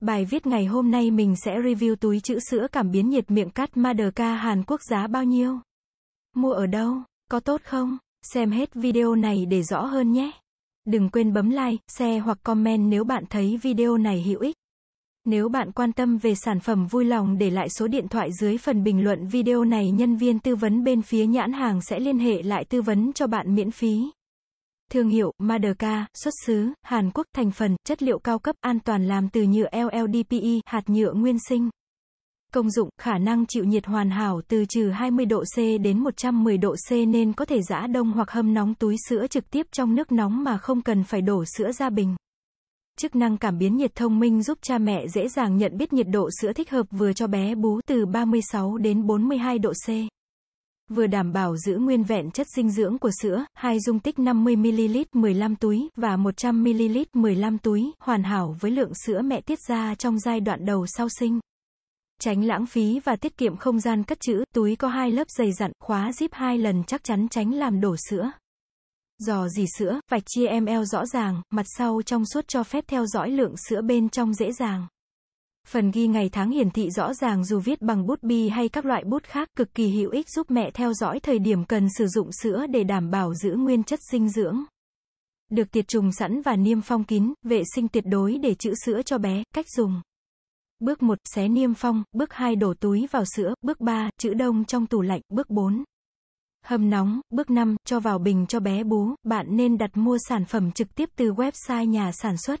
Bài viết ngày hôm nay mình sẽ review túi chữ sữa cảm biến nhiệt miệng cắt Maderka Hàn Quốc giá bao nhiêu? Mua ở đâu? Có tốt không? Xem hết video này để rõ hơn nhé. Đừng quên bấm like, share hoặc comment nếu bạn thấy video này hữu ích. Nếu bạn quan tâm về sản phẩm vui lòng để lại số điện thoại dưới phần bình luận video này nhân viên tư vấn bên phía nhãn hàng sẽ liên hệ lại tư vấn cho bạn miễn phí. Thương hiệu, Maderka, xuất xứ, Hàn Quốc, thành phần, chất liệu cao cấp, an toàn làm từ nhựa LLDPE, hạt nhựa nguyên sinh. Công dụng, khả năng chịu nhiệt hoàn hảo từ trừ 20 độ C đến 110 độ C nên có thể giã đông hoặc hâm nóng túi sữa trực tiếp trong nước nóng mà không cần phải đổ sữa ra bình. Chức năng cảm biến nhiệt thông minh giúp cha mẹ dễ dàng nhận biết nhiệt độ sữa thích hợp vừa cho bé bú từ 36 đến 42 độ C vừa đảm bảo giữ nguyên vẹn chất dinh dưỡng của sữa, hai dung tích 50ml 15 túi và 100ml 15 túi, hoàn hảo với lượng sữa mẹ tiết ra trong giai đoạn đầu sau sinh. Tránh lãng phí và tiết kiệm không gian cất trữ, túi có hai lớp dày dặn, khóa zip hai lần chắc chắn tránh làm đổ sữa. Giò dỉ sữa, vạch chia ML rõ ràng, mặt sau trong suốt cho phép theo dõi lượng sữa bên trong dễ dàng. Phần ghi ngày tháng hiển thị rõ ràng dù viết bằng bút bi hay các loại bút khác, cực kỳ hữu ích giúp mẹ theo dõi thời điểm cần sử dụng sữa để đảm bảo giữ nguyên chất dinh dưỡng. Được tiệt trùng sẵn và niêm phong kín, vệ sinh tuyệt đối để trữ sữa cho bé, cách dùng. Bước 1, xé niêm phong, bước 2 đổ túi vào sữa, bước 3, trữ đông trong tủ lạnh, bước 4. Hâm nóng, bước 5, cho vào bình cho bé bú, bạn nên đặt mua sản phẩm trực tiếp từ website nhà sản xuất.